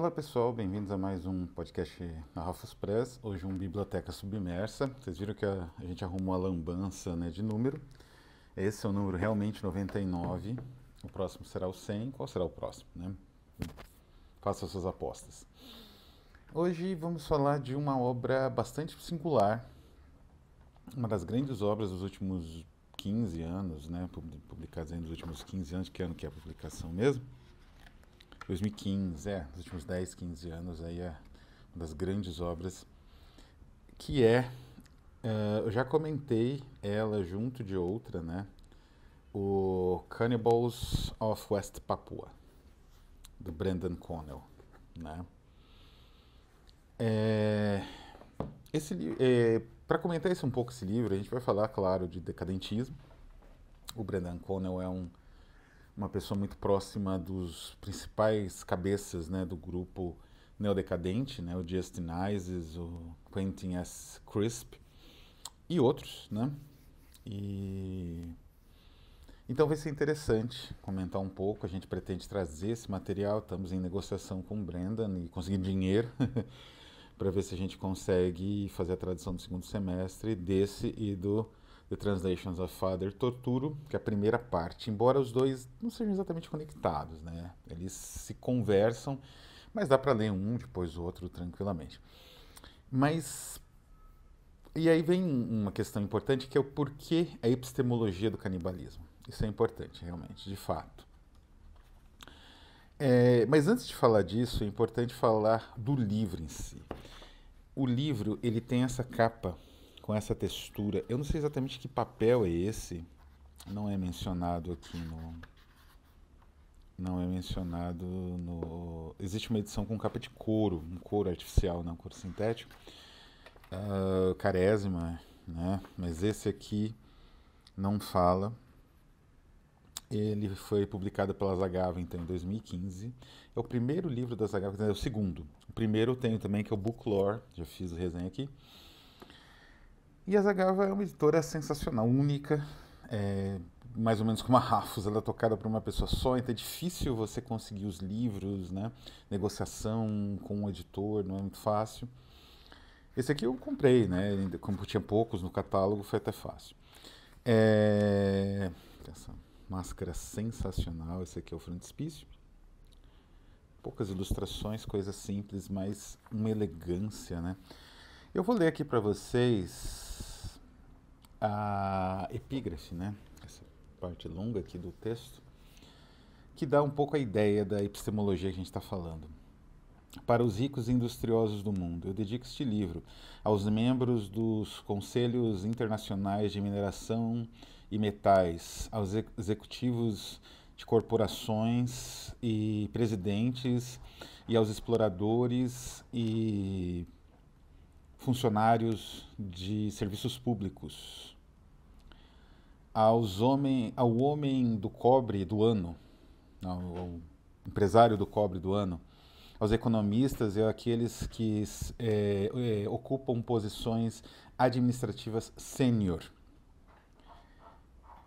Olá pessoal, bem-vindos a mais um podcast Rafa's Press, hoje um Biblioteca Submersa. Vocês viram que a, a gente arrumou a lambança né, de número. Esse é o número realmente 99, o próximo será o 100, qual será o próximo? Né? Faça suas apostas. Hoje vamos falar de uma obra bastante singular, uma das grandes obras dos últimos 15 anos, né, publicadas nos últimos 15 anos, que ano que é a publicação mesmo, 2015, é, nos últimos 10, 15 anos, aí é uma das grandes obras, que é, uh, eu já comentei ela junto de outra, né? O Cannibals of West Papua, do Brandon Connell, né? É, esse é, eh, para comentar isso um pouco esse livro, a gente vai falar, claro, de decadentismo. O Brandon Connell é um uma pessoa muito próxima dos principais cabeças né, do grupo neodecadente, né, o Justin Isis, o Quentin S. Crisp e outros, né? E então vai ser interessante comentar um pouco. A gente pretende trazer esse material. Estamos em negociação com o Brendan e conseguir dinheiro para ver se a gente consegue fazer a tradução do segundo semestre desse e do The Translations of Father Torturo, que é a primeira parte, embora os dois não sejam exatamente conectados, né? Eles se conversam, mas dá para ler um depois o outro tranquilamente. Mas e aí vem uma questão importante que é o porquê a epistemologia do canibalismo. Isso é importante, realmente, de fato. É, mas antes de falar disso, é importante falar do livro em si. O livro ele tem essa capa com essa textura. Eu não sei exatamente que papel é esse, não é mencionado aqui no. Não é mencionado no. Existe uma edição com capa de couro, um couro artificial, não né, um couro sintético. Uh, carésima, né? Mas esse aqui não fala. Ele foi publicado pela Zagava então em 2015. É o primeiro livro da Zagava, é o segundo. O primeiro eu tenho também que é o Booklore, já fiz o resenha aqui. E a Zagava é uma editora sensacional, única, é, mais ou menos como a Rafos, ela é tocada por uma pessoa só, então é difícil você conseguir os livros, né? Negociação com o um editor, não é muito fácil. Esse aqui eu comprei, né? Como tinha poucos no catálogo, foi até fácil. É... Essa máscara sensacional, esse aqui é o frontispício. Poucas ilustrações, coisas simples, mas uma elegância, né? Eu vou ler aqui para vocês a epígrafe, né? Essa parte longa aqui do texto, que dá um pouco a ideia da epistemologia que a gente está falando. Para os ricos e industriosos do mundo, eu dedico este livro aos membros dos Conselhos Internacionais de Mineração e Metais, aos executivos de corporações e presidentes, e aos exploradores e funcionários de serviços públicos, aos homem, ao homem do cobre do ano, ao empresário do cobre do ano, aos economistas e àqueles que é, é, ocupam posições administrativas sênior,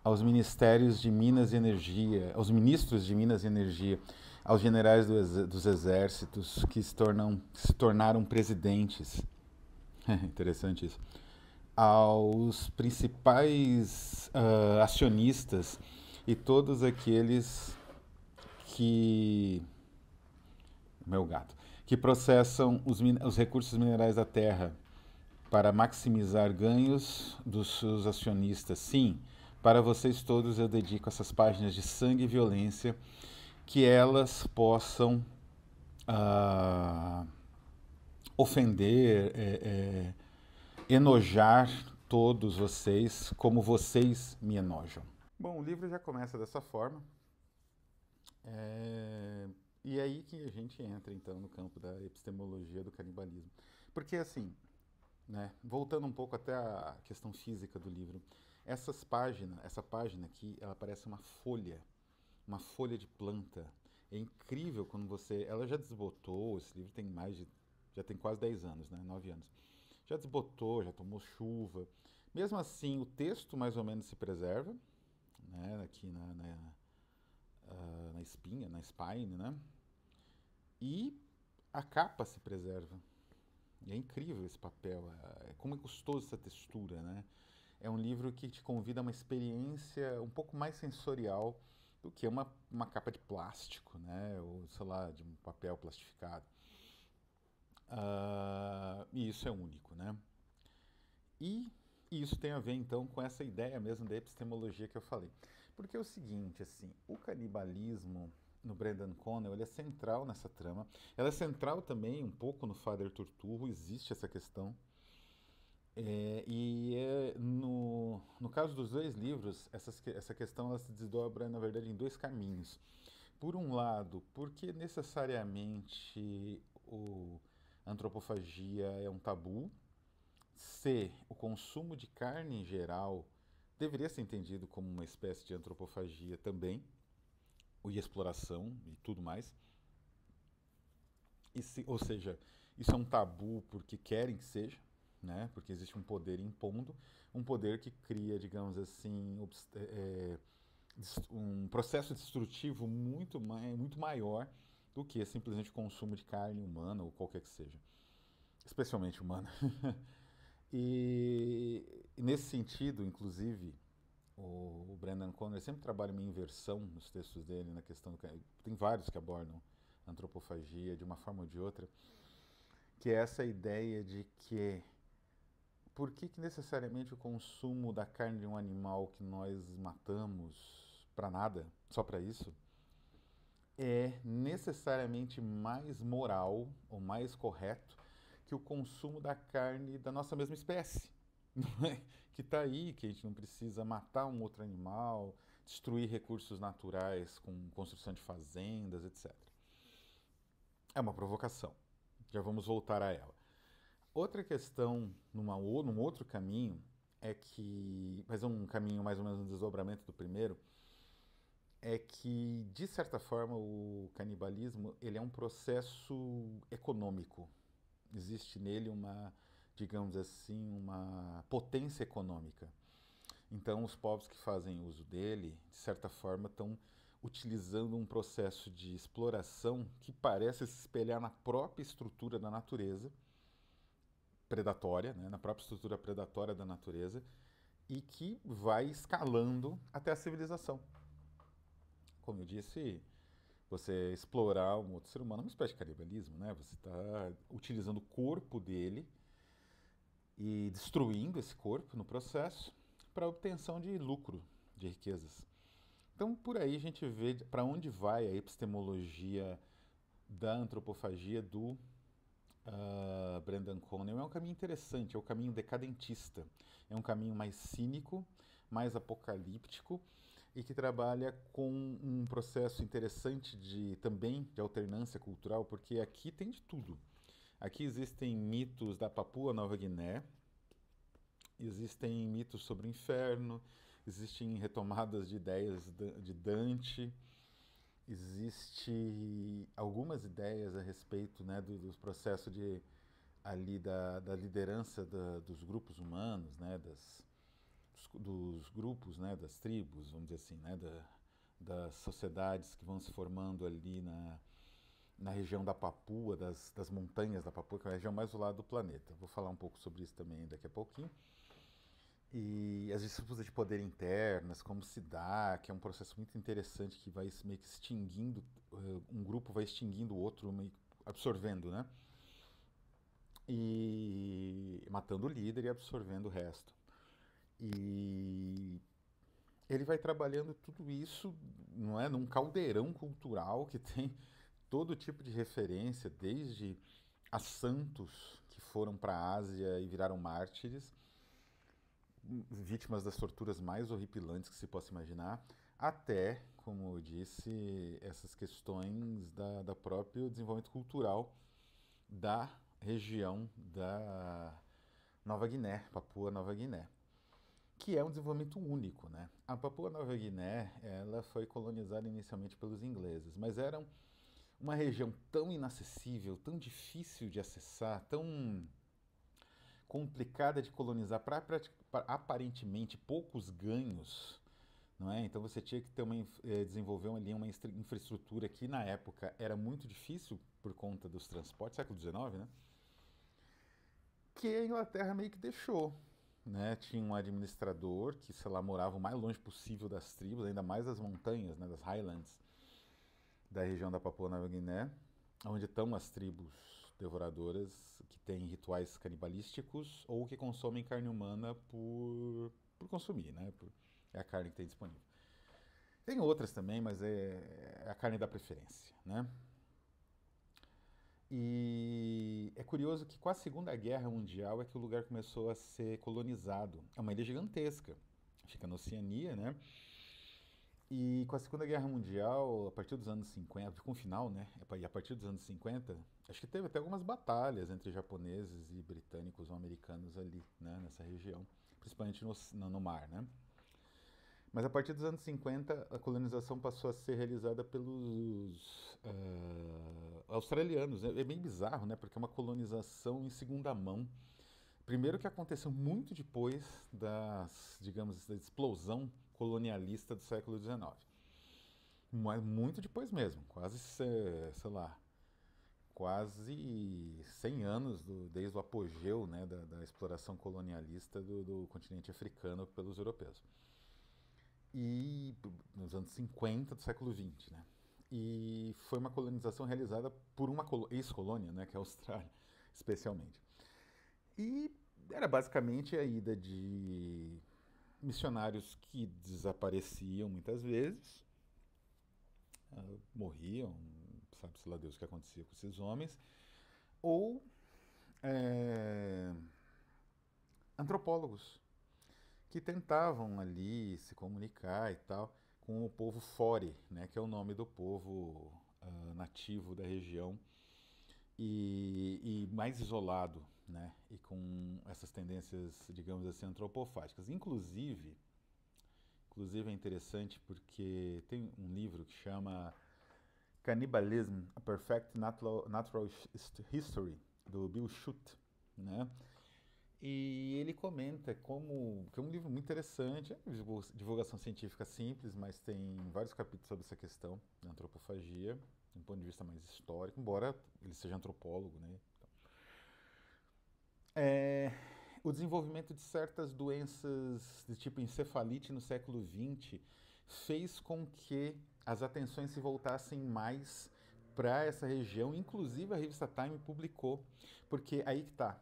aos ministérios de Minas e Energia, aos ministros de Minas e Energia, aos generais do, dos exércitos que se, tornam, se tornaram presidentes. É interessante isso aos principais uh, acionistas e todos aqueles que meu gato que processam os, os recursos minerais da terra para maximizar ganhos dos seus acionistas. Sim, para vocês todos eu dedico essas páginas de sangue e violência que elas possam uh, ofender, é, é, enojar todos vocês como vocês me enojam. Bom, o livro já começa dessa forma. É... E é aí que a gente entra, então, no campo da epistemologia do canibalismo. Porque, assim, né, voltando um pouco até a questão física do livro, essas páginas, essa página aqui, ela parece uma folha, uma folha de planta. É incrível quando você... Ela já desbotou, esse livro tem mais de... Já tem quase 10 anos, né? 9 anos já desbotou, já tomou chuva. Mesmo assim, o texto mais ou menos se preserva, né, aqui na, na, ah, na espinha, na spine, né? E a capa se preserva. E é incrível esse papel, é, como é gostoso essa textura, né? É um livro que te convida a uma experiência um pouco mais sensorial do que uma, uma capa de plástico, né? Ou, sei lá, de um papel plastificado. Uh, e isso é único, né? E isso tem a ver então com essa ideia mesmo da epistemologia que eu falei. Porque é o seguinte, assim, o canibalismo no Brendan Connell, ele é central nessa trama. Ela é central também um pouco no Father Turturro, existe essa questão. É, e é, no, no caso dos dois livros, essas, essa questão ela se desdobra, na verdade, em dois caminhos. Por um lado, porque necessariamente o, antropofagia é um tabu. C. O consumo de carne em geral deveria ser entendido como uma espécie de antropofagia também, e exploração e tudo mais. E se, ou seja, isso é um tabu porque querem que seja, né? porque existe um poder impondo, um poder que cria, digamos assim, é, um processo destrutivo muito, muito maior do que simplesmente consumo de carne humana ou qualquer que seja, especialmente humana. e, e nesse sentido, inclusive, o, o Brendan Conner sempre trabalha uma inversão nos textos dele na questão do, tem vários que abordam antropofagia de uma forma ou de outra, que é essa ideia de que por que, que necessariamente o consumo da carne de um animal que nós matamos para nada, só para isso, é necessariamente mais moral ou mais correto que o consumo da carne da nossa mesma espécie. É? Que está aí, que a gente não precisa matar um outro animal, destruir recursos naturais com construção de fazendas, etc. É uma provocação. Já vamos voltar a ela. Outra questão, numa, num outro caminho, é que. Mas é um caminho mais ou menos um desdobramento do primeiro é que, de certa forma, o canibalismo ele é um processo econômico. Existe nele uma, digamos assim, uma potência econômica. Então, os povos que fazem uso dele, de certa forma, estão utilizando um processo de exploração que parece se espelhar na própria estrutura da natureza predatória, né? na própria estrutura predatória da natureza, e que vai escalando até a civilização como eu disse, você explorar um outro ser humano é uma espécie de canibalismo, né? Você está utilizando o corpo dele e destruindo esse corpo no processo para obtenção de lucro, de riquezas. Então, por aí a gente vê para onde vai a epistemologia da antropofagia do uh, Brendan Connell. É um caminho interessante, é um caminho decadentista, é um caminho mais cínico, mais apocalíptico e que trabalha com um processo interessante de também de alternância cultural, porque aqui tem de tudo. Aqui existem mitos da Papua Nova Guiné, existem mitos sobre o inferno, existem retomadas de ideias de Dante, existe algumas ideias a respeito né, do, do processo de ali da, da liderança da, dos grupos humanos, né, das, dos, grupos, né, das tribos, vamos dizer assim, né, da, das sociedades que vão se formando ali na, na região da Papua, das, das montanhas da Papua, que é a região mais do lado do planeta. Vou falar um pouco sobre isso também daqui a pouquinho. E as disputas de poder internas, como se dá, que é um processo muito interessante que vai meio que extinguindo, eh, um grupo vai extinguindo o outro, meio absorvendo, né? E matando o líder e absorvendo o resto. E ele vai trabalhando tudo isso, não é, num caldeirão cultural que tem todo tipo de referência, desde a santos que foram para a Ásia e viraram mártires, vítimas das torturas mais horripilantes que se possa imaginar, até, como eu disse, essas questões da, da próprio desenvolvimento cultural da região da Nova Guiné, Papua Nova Guiné que é um desenvolvimento único, né? A Papua Nova Guiné, ela foi colonizada inicialmente pelos ingleses, mas era uma região tão inacessível, tão difícil de acessar, tão complicada de colonizar para aparentemente poucos ganhos, não é? Então você tinha que ter uma, eh, desenvolver ali uma infraestrutura que na época era muito difícil por conta dos transportes, século XIX, né? Que a Inglaterra meio que deixou, né? Tinha um administrador que, sei lá, morava o mais longe possível das tribos, ainda mais das montanhas, né? Das Highlands, da região da Papua Nova Guiné, onde estão as tribos devoradoras que têm rituais canibalísticos ou que consomem carne humana por, por consumir, né? Por, é a carne que tem disponível. Tem outras também, mas é, é a carne da preferência, né? E é curioso que com a Segunda Guerra Mundial é que o lugar começou a ser colonizado. É uma ilha gigantesca, fica na Oceania, né? E com a Segunda Guerra Mundial, a partir dos anos 50, com o final, né? E a partir dos anos 50, acho que teve até algumas batalhas entre japoneses e britânicos ou americanos ali, né? Nessa região, principalmente no, no mar, né? Mas a partir dos anos 50, a colonização passou a ser realizada pelos uh, australianos. Né? É bem bizarro, né? Porque é uma colonização em segunda mão. Primeiro que aconteceu muito depois das, digamos, da explosão colonialista do século XIX. Mas muito depois mesmo, quase, sei lá, quase 100 anos do, desde o apogeu né, da, da exploração colonialista do, do continente africano pelos europeus e nos anos 50 do século 20, né? E foi uma colonização realizada por uma ex-colônia, né, que é a Austrália, especialmente. E era basicamente a ida de missionários que desapareciam muitas vezes, ah, morriam, sabe-se lá Deus o que acontecia com esses homens, ou é, antropólogos que tentavam ali se comunicar e tal com o povo Fore, né, que é o nome do povo uh, nativo da região e, e, mais isolado, né, e com essas tendências, digamos assim, antropofágicas. Inclusive, inclusive é interessante porque tem um livro que chama Cannibalism: A Perfect Natural, Natural History do Bill Schutt, né? E ele comenta como que é um livro muito interessante, é divulgação científica simples, mas tem vários capítulos sobre essa questão da antropofagia, de um ponto de vista mais histórico, embora ele seja antropólogo, né? Então, é, o desenvolvimento de certas doenças de tipo encefalite no século XX fez com que as atenções se voltassem mais para essa região, inclusive a revista Time publicou, porque aí que está,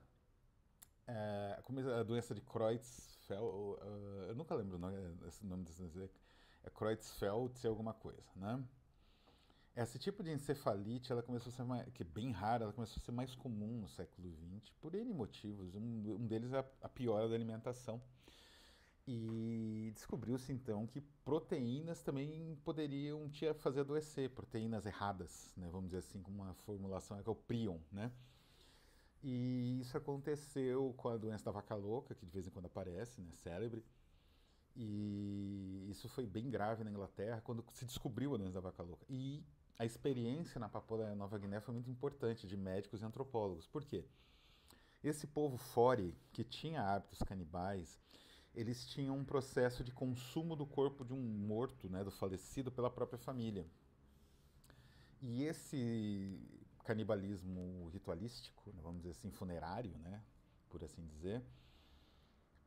é, como a doença de Creutzfeldt, uh, é, eu nunca lembro o nome, esse nome é Creutzfeldt alguma coisa, né? Esse tipo de encefalite, ela começou a ser mais, que é bem rara, ela começou a ser mais comum no século XX, por N motivos. Um, um deles é a, a piora da alimentação. E descobriu-se então que proteínas também poderiam te fazer adoecer, proteínas erradas, né? vamos dizer assim, com uma formulação é que é o prion, né? E isso aconteceu com a doença da vaca louca, que de vez em quando aparece, né, célebre. E isso foi bem grave na Inglaterra quando se descobriu a doença da vaca louca. E a experiência na Papua Nova Guiné foi muito importante de médicos e antropólogos. Por quê? Esse povo fore, que tinha hábitos canibais, eles tinham um processo de consumo do corpo de um morto, né, do falecido, pela própria família. E esse canibalismo ritualístico, né, vamos dizer assim, funerário, né? por assim dizer,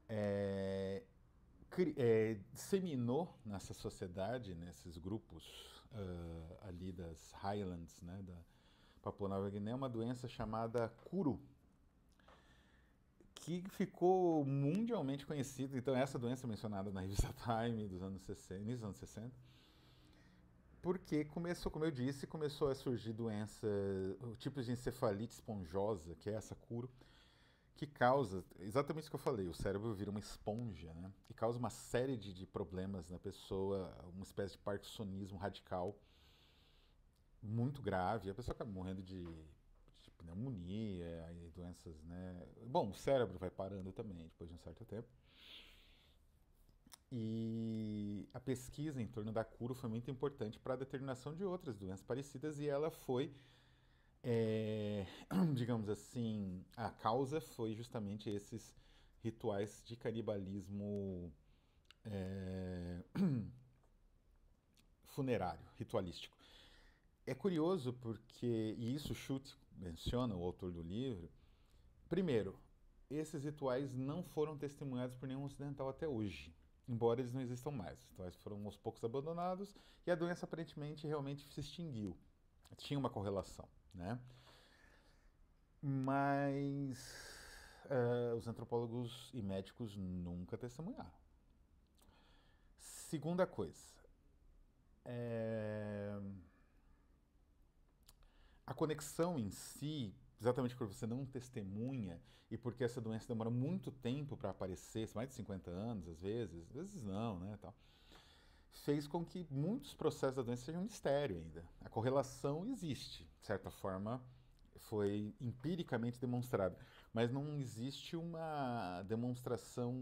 é, é, disseminou nessa sociedade, nesses grupos uh, ali das Highlands, né, da Papua Nova Guiné, uma doença chamada Kuru, que ficou mundialmente conhecida. Então, essa doença mencionada na revista Time dos anos 60, nos anos 60, porque começou, como eu disse, começou a surgir doença, tipos de encefalite esponjosa, que é essa cura, que causa exatamente o que eu falei, o cérebro vira uma esponja, né? E causa uma série de, de problemas na pessoa, uma espécie de parkinsonismo radical muito grave, a pessoa acaba morrendo de, de pneumonia doenças, né? Bom, o cérebro vai parando também depois de um certo tempo. E a pesquisa em torno da cura foi muito importante para a determinação de outras doenças parecidas e ela foi, é, digamos assim, a causa foi justamente esses rituais de canibalismo é, funerário, ritualístico. É curioso porque, e isso Schultz menciona, o autor do livro, primeiro, esses rituais não foram testemunhados por nenhum ocidental até hoje embora eles não existam mais. Então, eles foram aos poucos abandonados e a doença aparentemente realmente se extinguiu. Tinha uma correlação, né? Mas uh, os antropólogos e médicos nunca testemunharam. Segunda coisa, é... a conexão em si exatamente porque você não testemunha e porque essa doença demora muito tempo para aparecer, mais de 50 anos às vezes, às vezes não, né, tal, fez com que muitos processos da doença sejam um mistério ainda. A correlação existe, de certa forma, foi empiricamente demonstrada, mas não existe uma demonstração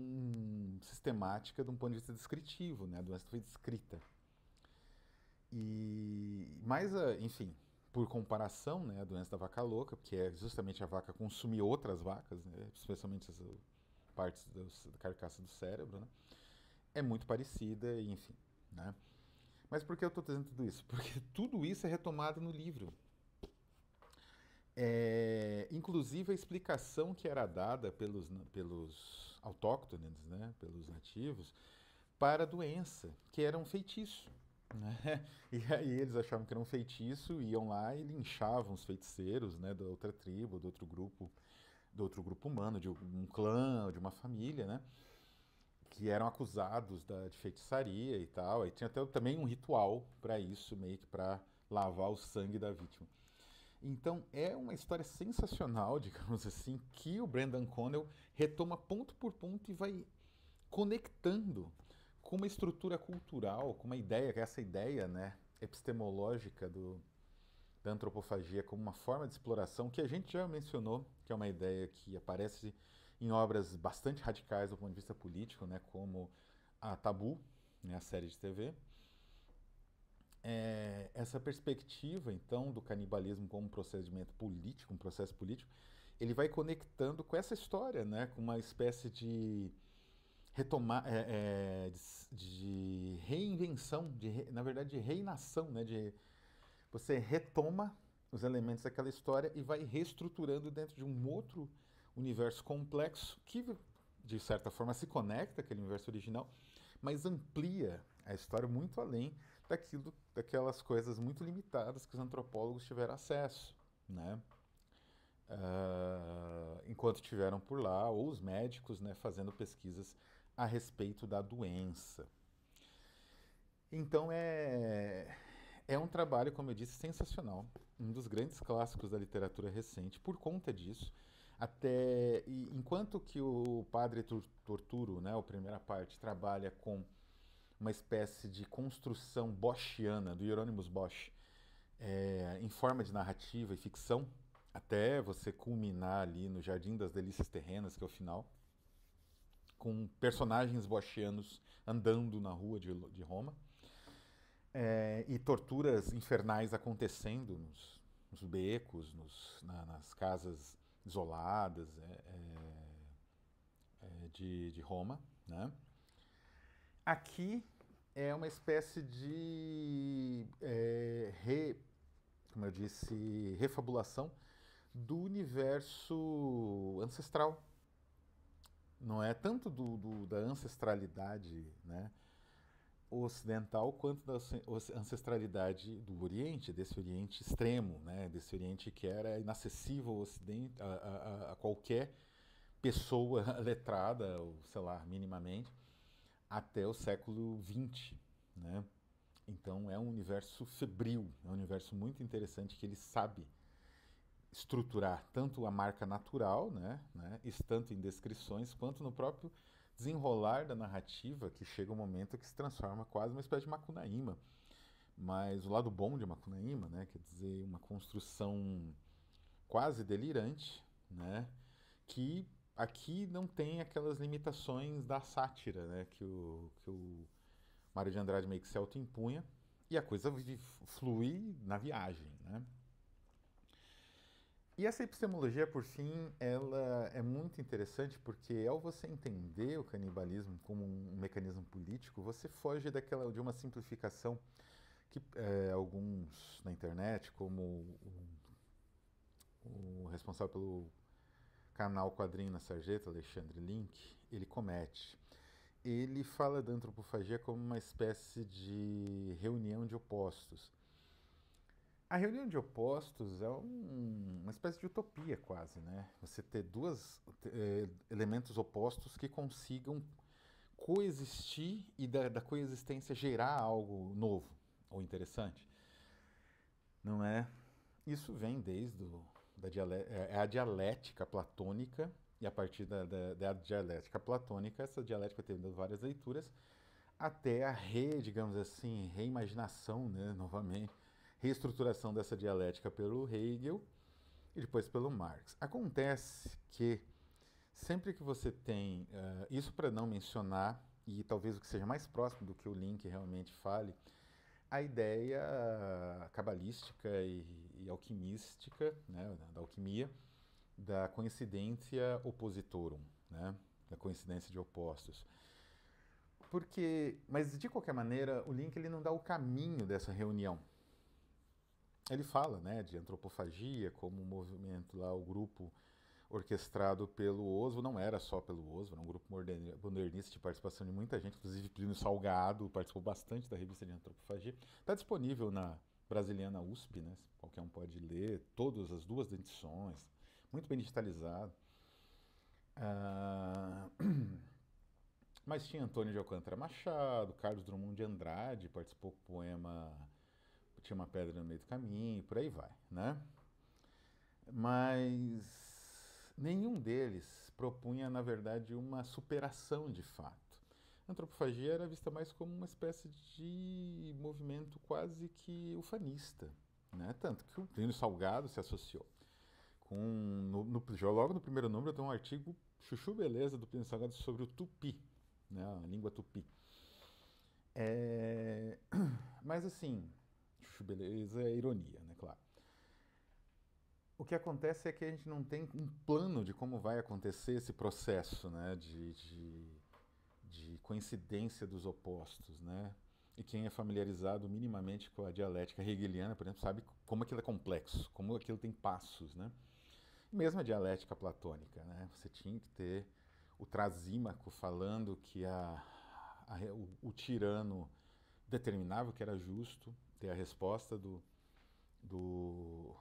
sistemática de um ponto de vista descritivo, né? A doença foi descrita. E mais, ah, enfim, por comparação, né, a doença da vaca louca, que é justamente a vaca consumir outras vacas, né, especialmente as partes da carcaça do cérebro, né, é muito parecida, enfim. Né? Mas por que eu estou dizendo tudo isso? Porque tudo isso é retomado no livro. É, inclusive a explicação que era dada pelos, pelos autóctones, né, pelos nativos, para a doença, que era um feitiço. Né? E aí eles achavam que era um feitiço, iam lá e linchavam os feiticeiros né, da outra tribo, do outro grupo, do outro grupo humano, de um clã, de uma família, né? Que eram acusados da, de feitiçaria e tal. E tinha até também um ritual para isso, meio que para lavar o sangue da vítima. Então é uma história sensacional, digamos assim, que o Brandon Connell retoma ponto por ponto e vai conectando com uma estrutura cultural, com uma ideia, é essa ideia né, epistemológica do, da antropofagia como uma forma de exploração que a gente já mencionou, que é uma ideia que aparece em obras bastante radicais do ponto de vista político, né, como a Tabu, né, a série de TV. É, essa perspectiva, então, do canibalismo como um procedimento político, um processo político, ele vai conectando com essa história, né, com uma espécie de retomar, é, é, de, de, reinvenção, de re, na verdade de reinação, né? De, você retoma os elementos daquela história e vai reestruturando dentro de um outro universo complexo que de certa forma se conecta aquele universo original, mas amplia a história muito além daquilo, daquelas coisas muito limitadas que os antropólogos tiveram acesso, né? Uh, enquanto tiveram por lá ou os médicos, né, fazendo pesquisas a respeito da doença. Então é, é um trabalho, como eu disse, sensacional, um dos grandes clássicos da literatura recente. Por conta disso, até e, enquanto que o Padre Torturo, né, a primeira parte, trabalha com uma espécie de construção boschiana do Hieronymus Bosch é, em forma de narrativa e ficção, até você culminar ali no Jardim das Delícias Terrenas, que é o final com personagens boachianos andando na rua de, de Roma é, e torturas infernais acontecendo nos, nos becos, nos, na, nas casas isoladas é, de, de Roma. Né? Aqui é uma espécie de, é, re, como eu disse, refabulação do universo ancestral não é tanto do, do, da ancestralidade né, ocidental quanto da ancestralidade do Oriente, desse Oriente extremo, né, desse Oriente que era inacessível ao Ocidente, a, a, a qualquer pessoa letrada, ou sei lá, minimamente, até o século XX. Né? Então é um universo febril, é um universo muito interessante que ele sabe estruturar tanto a marca natural, né, né, tanto em descrições, quanto no próprio desenrolar da narrativa, que chega um momento que se transforma quase uma espécie de Macunaíma. Mas o lado bom de Macunaíma, né, quer dizer, uma construção quase delirante, né, que aqui não tem aquelas limitações da sátira, né, que o, que o Mário de Andrade meio que se e a coisa flui na viagem, né. E essa epistemologia, por fim, ela é muito interessante porque ao você entender o canibalismo como um mecanismo político, você foge daquela de uma simplificação que é, alguns na internet, como o, o, responsável pelo canal Quadrinho na Sarjeta, Alexandre Link, ele comete. Ele fala da antropofagia como uma espécie de reunião de opostos. A reunião de opostos é um, uma espécie de utopia quase, né? Você ter duas eh, elementos opostos que consigam coexistir e da, da, coexistência gerar algo novo ou interessante, não é? Isso vem desde o, da dialé é a dialética platônica e a partir da, da, da dialética platônica essa dialética teve várias leituras até a re, digamos assim, reimaginação, né, novamente reestruturação dessa dialética pelo Hegel e depois pelo Marx. Acontece que sempre que você tem, uh, isso para não mencionar, e talvez o que seja mais próximo do que o link realmente fale, a ideia cabalística e, e alquimística, né, da alquimia, da coincidência opositorum, né, da coincidência de opostos. Porque, mas de qualquer maneira, o link ele não dá o caminho dessa reunião ele fala né, de antropofagia como um movimento lá, o grupo orquestrado pelo Osvo, não era só pelo Osvo, era um grupo modernista de participação de muita gente, inclusive Plínio Salgado participou bastante da revista de antropofagia. Está disponível na Brasiliana USP, né? qualquer um pode ler, todas as duas edições, muito bem digitalizado. Ah, mas tinha Antônio de Alcântara Machado, Carlos Drummond de Andrade participou com o poema tinha uma pedra no meio do caminho, por aí vai, né? Mas nenhum deles propunha, na verdade, uma superação de fato. A antropofagia era vista mais como uma espécie de movimento quase que ufanista, né? Tanto que o Plínio Salgado se associou com no, no, logo no primeiro número tem um artigo chuchu beleza do Plínio Salgado sobre o tupi, né? A língua tupi. É, mas assim, beleza é ironia, né? Claro. O que acontece é que a gente não tem um plano de como vai acontecer esse processo né, de, de, de coincidência dos opostos. Né? E quem é familiarizado minimamente com a dialética hegeliana, por exemplo, sabe como aquilo é complexo, como aquilo tem passos. Né? mesmo a dialética platônica, né? você tinha que ter o Trasímaco falando que a, a o, o tirano determinava o que era justo, ter a resposta do, do,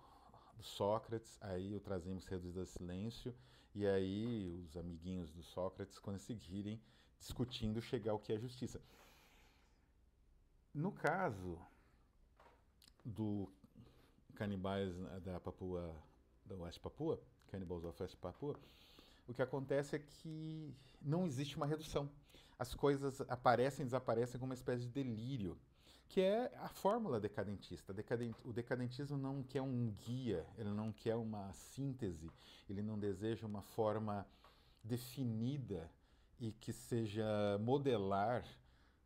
do Sócrates, aí o Trazemos reduzido a silêncio, e aí os amiguinhos do Sócrates conseguirem, discutindo, chegar ao que é justiça. No caso do canibais da Papua, da Oeste Papua, Cannibals of West Papua, o que acontece é que não existe uma redução. As coisas aparecem e desaparecem como uma espécie de delírio que é a fórmula decadentista. O decadentismo não quer um guia, ele não quer uma síntese, ele não deseja uma forma definida e que seja modelar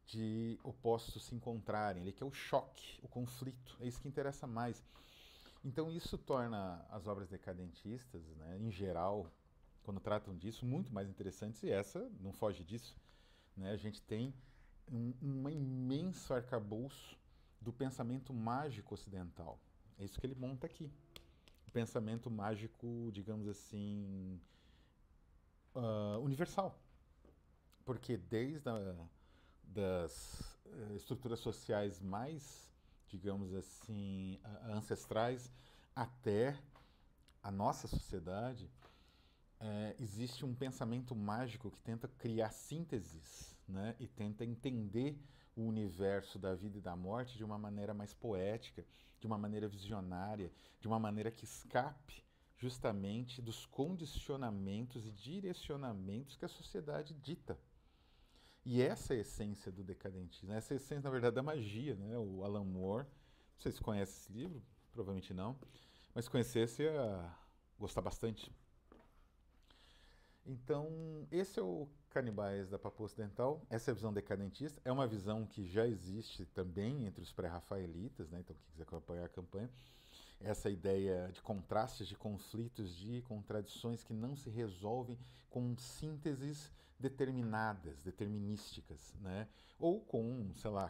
de opostos se encontrarem. Ele quer o choque, o conflito, é isso que interessa mais. Então isso torna as obras decadentistas, né, em geral, quando tratam disso, muito mais interessantes e essa não foge disso. Né? A gente tem um, um imenso arcabouço do pensamento mágico ocidental. É isso que ele monta aqui. O pensamento mágico, digamos assim, uh, universal. Porque desde a, das uh, estruturas sociais mais, digamos assim, uh, ancestrais até a nossa sociedade, eh, existe um pensamento mágico que tenta criar sínteses né, e tenta entender o universo da vida e da morte de uma maneira mais poética, de uma maneira visionária, de uma maneira que escape justamente dos condicionamentos e direcionamentos que a sociedade dita. E essa é a essência do decadentismo, essa é a essência, na verdade, da magia. Né? O Alan Moore, não sei se conhece esse livro, provavelmente não, mas conhecesse ia gostar bastante. Então, esse é o Canibais da Papo Ocidental, essa é visão decadentista, é uma visão que já existe também entre os pré-rafaelitas, né? então quem quiser acompanhar a campanha, essa ideia de contrastes, de conflitos, de contradições que não se resolvem com sínteses determinadas, determinísticas, né? ou com, sei lá,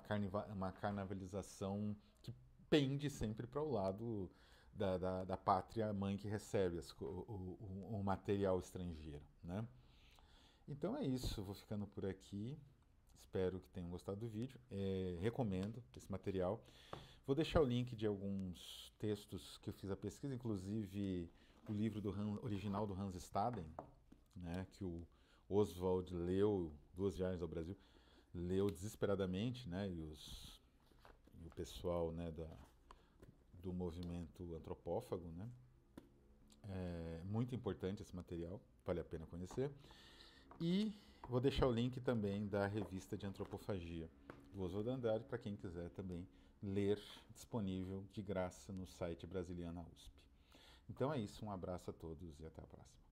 uma carnavalização que pende sempre para o lado da, da, da, pátria mãe que recebe as, o, o, o material estrangeiro. Né? Então é isso, vou ficando por aqui. Espero que tenham gostado do vídeo. É, recomendo esse material. Vou deixar o link de alguns textos que eu fiz a pesquisa, inclusive o livro do Han, original do Hans Staden, né, que o Oswald leu, Duas Viagens ao Brasil, leu desesperadamente, né, e, os, e o pessoal né, da, do movimento antropófago. Né, é muito importante esse material, vale a pena conhecer. E vou deixar o link também da revista de antropofagia do Oswaldo Andrade para quem quiser também ler, disponível de graça no site Brasiliana USP. Então é isso, um abraço a todos e até a próxima.